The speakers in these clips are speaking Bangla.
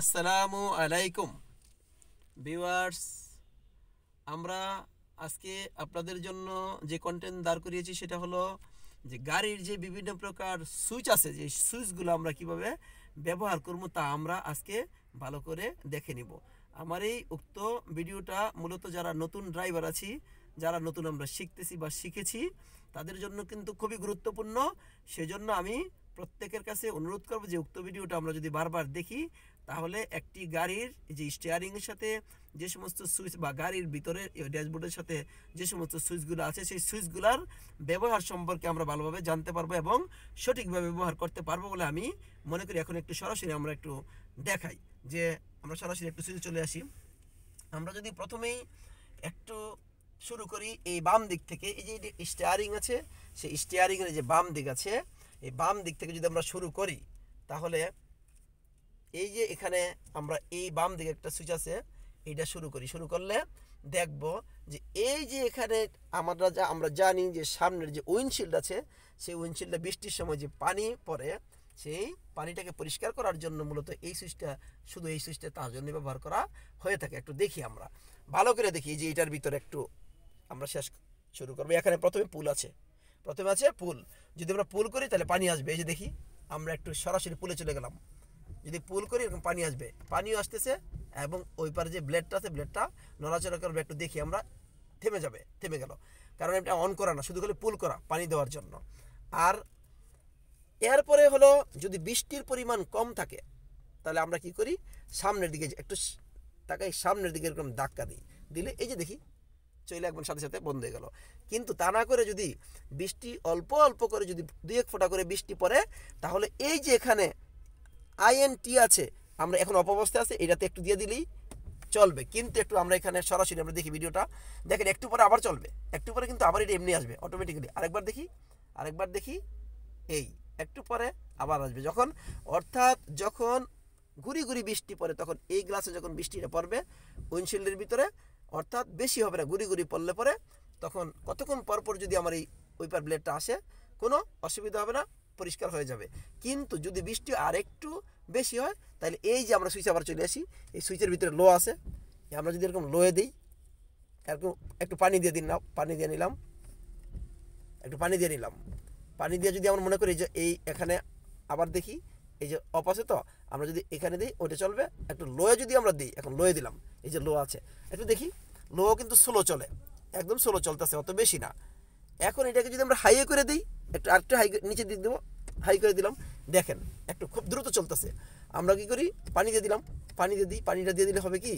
আসসালামু আলাইকুম ভিউয়ার্স আমরা আজকে আপনাদের জন্য যে কন্টেন্ট দাঁড় করিয়েছি সেটা হলো যে গাড়ির যে বিভিন্ন প্রকার সুইচ আছে যে সুইচগুলো আমরা কিভাবে ব্যবহার করবো তা আমরা আজকে ভালো করে দেখে নিব আমার এই উক্ত ভিডিওটা মূলত যারা নতুন ড্রাইভার আছি যারা নতুন আমরা শিখতেছি বা শিখেছি তাদের জন্য কিন্তু খুবই গুরুত্বপূর্ণ সেজন্য আমি প্রত্যেকের কাছে অনুরোধ করবো যে উক্ত ভিডিওটা আমরা যদি বারবার দেখি তাহলে একটি গাড়ির যে স্টিয়ারিংয়ের সাথে যে সমস্ত সুইচ বা গাড়ির ভিতরে ড্যাশবোর্ডের সাথে যে সমস্ত সুইচগুলো আছে সেই সুইচগুলোর ব্যবহার সম্পর্কে আমরা ভালোভাবে জানতে পারবো এবং সঠিকভাবে ব্যবহার করতে পারবো বলে আমি মনে করি এখন একটু সরাসরি আমরা একটু দেখাই যে আমরা সরাসরি একটু সুইচ চলে আসি আমরা যদি প্রথমেই একটু শুরু করি এই বাম দিক থেকে এই যে স্টিয়ারিং আছে সেই স্টিয়ারিংয়ের যে বাম দিক আছে এই বাম দিক থেকে যদি আমরা শুরু করি তাহলে এই যে এখানে আমরা এই বাম দিকে একটা সুইচ আছে এটা শুরু করি শুরু করলে দেখব যে এই যে এখানে আমরা যা আমরা জানি যে সামনের যে উইন্ডশিল্ড আছে সেই উইন্ডশিল্ডে বৃষ্টির সময় যে পানি পড়ে সেই পানিটাকে পরিষ্কার করার জন্য মূলত এই সুইচটা শুধু এই সুইচটা তার জন্য ব্যবহার করা হয়ে থাকে একটু দেখি আমরা ভালো করে দেখি যে এটার ভিতরে একটু আমরা শেষ শুরু করবো এখানে প্রথমে পুল আছে প্রথমে আছে পুল যদি আমরা পুল করি তাহলে পানি আসবে এই যে দেখি আমরা একটু সরাসরি পুলে চলে গেলাম যদি পুল করি এরকম পানি আসবে পানিও আসতেছে এবং ওই পারে যে ব্লেডটা আছে ব্লেডটা নড়াচড়া করবে একটু দেখি আমরা থেমে যাবে থেমে গেল কারণ এটা অন করা না শুধু খালি পুল করা পানি দেওয়ার জন্য আর এরপরে হলো যদি বৃষ্টির পরিমাণ কম থাকে তাহলে আমরা কি করি সামনের দিকে একটু তাকে সামনের দিকে এরকম ধাক্কা দিই দিলে এই যে দেখি চলে একবার সাথে সাথে বন্ধ হয়ে গেল কিন্তু তা না করে যদি বৃষ্টি অল্প অল্প করে যদি দু এক ফোঁটা করে বৃষ্টি পড়ে তাহলে এই যে এখানে আইএনটি আছে আমরা এখন অপবস্থায় আছে এটাতে একটু দিয়ে দিলেই চলবে কিন্তু একটু আমরা এখানে সরাসরি আমরা দেখি ভিডিওটা দেখেন একটু পরে আবার চলবে একটু পরে কিন্তু আবার এটা এমনি আসবে অটোমেটিক্যালি আরেকবার দেখি আরেকবার দেখি এই একটু পরে আবার আসবে যখন অর্থাৎ যখন ঘুরি ঘুরি বৃষ্টি পড়ে তখন এই গ্লাসে যখন বৃষ্টিটা পড়বে উইন্ডশিল্ডের ভিতরে অর্থাৎ বেশি হবে না ঘুরি ঘুরি পড়লে পরে তখন কতক্ষণ পরপর যদি আমার এই উইপার ব্লেডটা আসে কোনো অসুবিধা হবে না পরিষ্কার হয়ে যাবে কিন্তু যদি বৃষ্টি আরেকটু বেশি হয় তাহলে এই যে আমরা সুইচ আবার চলে আসি এই সুইচের ভিতরে লো আছে আমরা যদি এরকম লোয়ে দিই এরকম একটু পানি দিয়ে দিন না পানি দিয়ে নিলাম একটু পানি দিয়ে নিলাম পানি দিয়ে যদি আমরা মনে করি যে এই এখানে আবার দেখি এই যে অফ আছে তো আমরা যদি এখানে দিই ওটা চলবে একটু লোয়ে যদি আমরা দিই এখন লোয়ে দিলাম এই যে লো আছে একটু দেখি লো কিন্তু স্লো চলে একদম স্লো চলতেছে অত বেশি না এখন এটাকে যদি আমরা হাইয়ে করে দিই একটু আরেকটু হাই নিচে দিয়ে দেবো হাই করে দিলাম দেখেন একটু খুব দ্রুত চলতেছে আমরা কি করি পানি দিয়ে দিলাম পানি দিয়ে দিই পানিটা দিয়ে দিলে হবে কি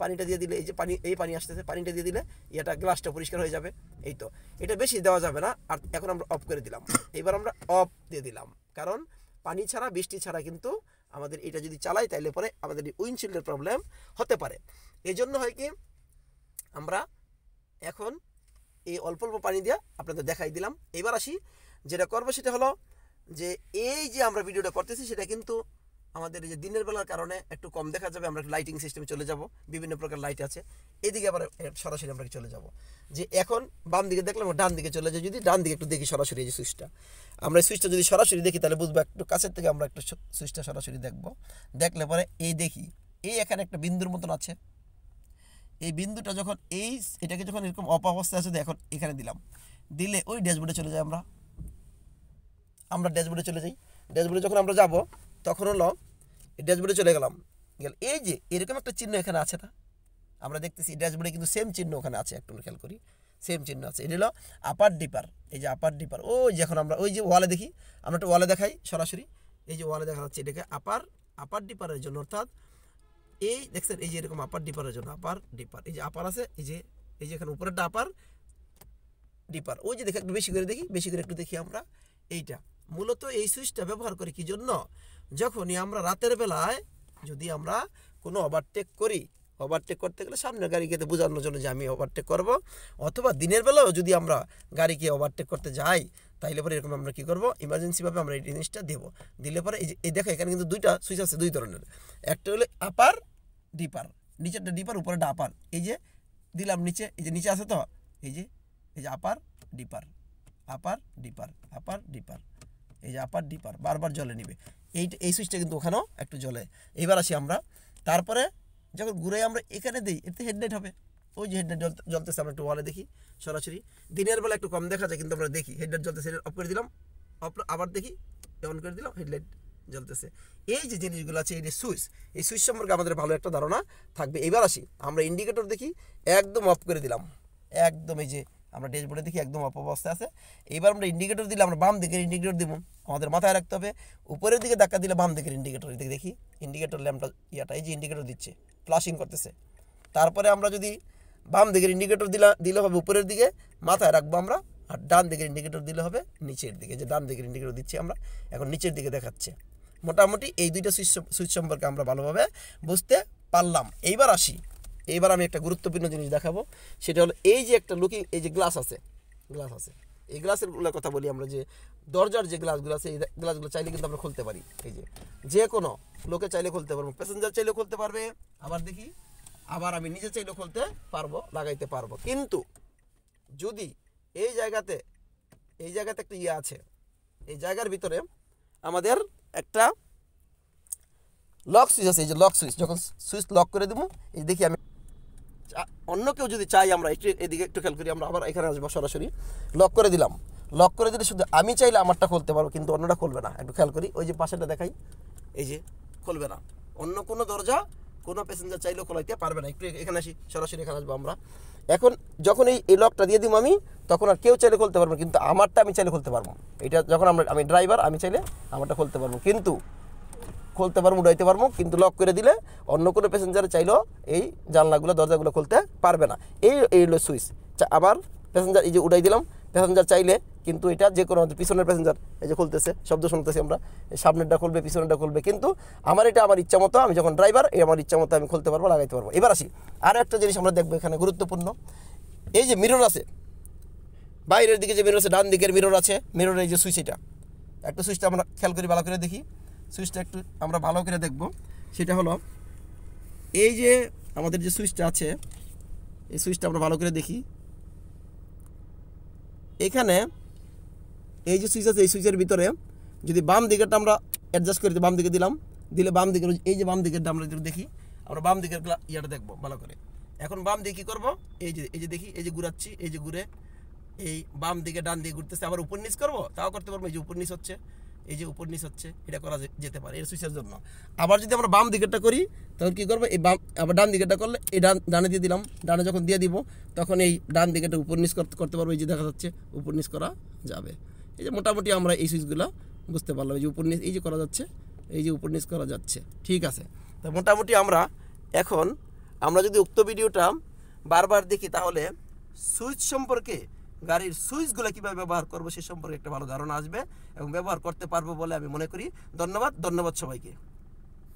পানিটা দিয়ে দিলে এই যে পানি এই পানি আসতেছে পানিটা দিয়ে দিলে এটা গ্লাসটা পরিষ্কার হয়ে যাবে এই তো এটা বেশি দেওয়া যাবে না আর এখন আমরা অফ করে দিলাম এবার আমরা অফ দিয়ে দিলাম কারণ পানি ছাড়া বৃষ্টি ছাড়া কিন্তু আমাদের এটা যদি চালাই তাইলে পরে আমাদের উইন্ডশিল্ডের প্রবলেম হতে পারে এই জন্য হয় কি আমরা এখন এই অল্প অল্প পানি দিয়ে আপনাদের দেখাই দিলাম এবার আসি যেটা করবো সেটা হলো যে এই যে আমরা ভিডিওটা করতেছি সেটা কিন্তু আমাদের এই যে দিনের বেলার কারণে একটু কম দেখা যাবে আমরা লাইটিং সিস্টেমে চলে যাব বিভিন্ন প্রকার লাইট আছে এদিকে আবার সরাসরি আমরা চলে যাব যে এখন বাম দিকে দেখলাম ডান দিকে চলে যাই যদি ডান দিকে একটু দেখি সরাসরি যে সুইচটা আমরা সুইচটা যদি সরাসরি দেখি তাহলে বুঝবো একটু কাছের থেকে আমরা একটু সুইচটা সরাসরি দেখব দেখলে পরে এই দেখি এই এখানে একটা বিন্দুর মতন আছে এই বিন্দুটা যখন এই এটাকে যখন এরকম অপ অবস্থায় আছে এখন এখানে দিলাম দিলে ওই ড্যাশবোর্ডে চলে যাই আমরা আমরা ড্যাশবোর্ডে চলে যাই ড্যাশবোর্ডে যখন আমরা যাব তখন হলো ড্যাশবোর্ডে চলে গেলাম গেল এই যে এরকম একটা চিহ্ন এখানে আছে না আমরা দেখতেছি ড্যাশবোর্ডে কিন্তু সেম চিহ্ন ওখানে আছে একটু খেয়াল করি সেম চিহ্ন আছে এটা হলো আপার ডিপার এই যে আপার ডিপার ও যখন আমরা ওই যে ওয়ালে দেখি আমরা একটা ওয়ালে দেখাই সরাসরি এই যে ওয়ালে দেখা যাচ্ছে এটাকে আপার আপার ডিপারের জন্য অর্থাৎ এই দেখছেন এই যে এরকম আপার ডিপারের জন্য আপার ডিপার এই যে আপার আছে এই যে এই যে এখানে উপরেরটা আপার ডিপার ওই যে দেখে একটু বেশি করে দেখি বেশি করে একটু দেখি আমরা এইটা মূলত এই সুইচটা ব্যবহার করি কি জন্য যখনই আমরা রাতের বেলায় যদি আমরা কোনো ওভারটেক করি ওভারটেক করতে গেলে সামনের গাড়িকে বোঝানোর জন্য যে আমি ওভারটেক করব অথবা দিনের বেলাও যদি আমরা গাড়িকে ওভারটেক করতে যাই তাইলে পরে এরকম আমরা কী করবো ইমার্জেন্সিভাবে আমরা এই জিনিসটা দেবো দিলে পরে এই দেখো এখানে কিন্তু দুইটা সুইচ আছে দুই ধরনের একটা হলো আপার ডিপার নিচেরটা ডিপার উপরেটা আপার এই যে দিলাম নিচে এই যে নিচে আছে তো এই যে এই যে আপার ডিপার আপার ডিপার আপার ডিপার এই যে আপার ডিপার বারবার জলে নিবে এই এই সুইচটা কিন্তু ওখানেও একটু জলে এইবার আসি আমরা তারপরে যখন ঘুরে আমরা এখানে দিই এতে হেডলাইট হবে ওই যে হেডলাইট জল জ্বলতেছে আমরা একটু ওয়ালে দেখি সরাসরি দিনের বেলা একটু কম দেখা যায় কিন্তু আমরা দেখি হেডলাইট জ্বলতেছে অফ করে দিলাম অফ আবার দেখি অন করে দিলাম হেডলাইট জ্বলতেছে এই যে জিনিসগুলো আছে এই যে সুইচ এই সুইচ সম্পর্কে আমাদের ভালো একটা ধারণা থাকবে এবার আসি আমরা ইন্ডিকেটর দেখি একদম অফ করে দিলাম একদম এই যে আমরা ড্যাশবোর্ডে দেখি একদম অপ অবস্থায় আছে এইবার আমরা ইন্ডিকেটর দিলে আমরা বাম দিকের ইন্ডিকেটর দিব আমাদের মাথায় রাখতে হবে উপরের দিকে ধাক্কা দিলে বাম দিকের ইন্ডিকেটর এদিকে দেখি ইন্ডিকেটর ল্যাম্পটা ইয়াটা এই যে ইন্ডিকেটর দিচ্ছে ফ্লাশিং করতেছে তারপরে আমরা যদি বাম দিকের ইন্ডিকেটর দিলা দিলে হবে উপরের দিকে মাথায় রাখবো আমরা আর ডান দিকের ইন্ডিকেটর দিলে হবে নিচের দিকে যে ডান দিকের ইন্ডিকেটর দিচ্ছি আমরা এখন নিচের দিকে দেখাচ্ছে মোটামুটি এই দুইটা সুইচ সুইচ সম্পর্কে আমরা ভালোভাবে বুঝতে পারলাম এইবার আসি এইবার আমি একটা গুরুত্বপূর্ণ জিনিস দেখাবো সেটা হলো এই যে একটা লুকিং এই যে গ্লাস আছে গ্লাস আছে এই গ্লাসের কথা বলি আমরা যে দরজার যে গ্লাসগুলো আছে এই গ্লাসগুলো চাইলে কিন্তু আমরা খুলতে পারি এই যে যে কোনো লোকে চাইলে খুলতে পারবো প্যাসেঞ্জার চাইলে খুলতে পারবে আবার দেখি আবার আমি নিজে চাইলে খুলতে পারবো লাগাইতে পারবো কিন্তু যদি এই জায়গাতে এই জায়গাতে একটা ইয়ে আছে এই জায়গার ভিতরে আমাদের একটা লক সুইচ আছে এই যে লক সুইচ যখন সুইচ লক করে দেবো এই দেখি আমি অন্য কেউ যদি চাই আমরা একটু এদিকে একটু খেয়াল করি আমরা আবার এখানে আসবো সরাসরি লক করে দিলাম লক করে দিলে শুধু আমি চাইলে আমারটা খুলতে পারবো কিন্তু অন্যটা খুলবে না একটু খেয়াল করি ওই যে পাশেটা দেখাই এই যে খুলবে না অন্য কোনো দরজা কোনো প্যাসেঞ্জার চাইলেও খোলাইতে পারবে না একটু এখানে আসি সরাসরি এখানে আসবো আমরা এখন যখন এই এই লকটা দিয়ে দিব আমি তখন আর কেউ চাইলে খুলতে পারবো কিন্তু আমারটা আমি চাইলে খুলতে পারবো এটা যখন আমরা আমি ড্রাইভার আমি চাইলে আমারটা খুলতে পারবো কিন্তু খুলতে পারবো উঠাইতে পারবো কিন্তু লক করে দিলে অন্য কোনো প্যাসেঞ্জার চাইলেও এই জানলাগুলো দরজাগুলো খুলতে পারবে না এই এই হলো সুইচ আবার প্যাসেঞ্জার এই যে উঠাই দিলাম প্যাসেঞ্জার চাইলে কিন্তু এটা যে কোনো পিছনের প্যাসেঞ্জার এই যে খুলতেছে শব্দ শুনতেছি আমরা সামনেরটা খুলবে পিছনেরটা খুলবে কিন্তু আমার এটা আমার ইচ্ছা মতো আমি যখন ড্রাইভার এই আমার ইচ্ছা মতো আমি খুলতে পারবো লাগাইতে পারবো এবার আসি আরও একটা জিনিস আমরা দেখবো এখানে গুরুত্বপূর্ণ এই যে মিরর আছে বাইরের দিকে যে মিরর আছে ডান দিকের মিরর আছে মিররের এই যে সুইচ এটা একটা সুইচটা আমরা খেয়াল করি ভালো করে দেখি সুইচটা একটু আমরা ভালো করে দেখব সেটা হলো এই যে আমাদের যে সুইচটা আছে এই সুইচটা আমরা ভালো করে দেখি এখানে এই যে সুইচ আছে এই সুইচের ভিতরে যদি বাম দিকেটা আমরা অ্যাডজাস্ট করে বাম দিকে দিলাম দিলে বাম দিকের এই যে বাম দিকেটা আমরা যদি দেখি আমরা বাম দিকের ইয়েটা দেখবো ভালো করে এখন বাম দিকে কী করবো এই যে এই যে দেখি এই যে ঘুরাচ্ছি এই যে ঘুরে এই বাম দিকে ডান দিকে ঘুরতেছে আবার উপর নিচ করবো তাও করতে পারবো এই যে উপর নিচ হচ্ছে এই যে উপর নিচ হচ্ছে এটা করা যেতে পারে এর সুইচের জন্য আবার যদি আমরা বাম দিকেরটা করি তখন কী করবো এই বাম আবার ডান দিকেরটা করলে এই ডান ডানে দিয়ে দিলাম ডানে যখন দিয়ে দিব তখন এই ডান দিকেটা উপর নিচ করতে পারবো এই যে দেখা যাচ্ছে উপর নিচ করা যাবে এই যে মোটামুটি আমরা এই সুইচগুলো বুঝতে পারলাম এই যে উপর নিচ এই যে করা যাচ্ছে এই যে উপর নিচ করা যাচ্ছে ঠিক আছে তো মোটামুটি আমরা এখন আমরা যদি উক্ত ভিডিওটা বারবার দেখি তাহলে সুইচ সম্পর্কে গাড়ির সুইচগুলো কীভাবে ব্যবহার করবো সে সম্পর্কে একটা ভালো ধারণা আসবে এবং ব্যবহার করতে পারবো বলে আমি মনে করি ধন্যবাদ ধন্যবাদ সবাইকে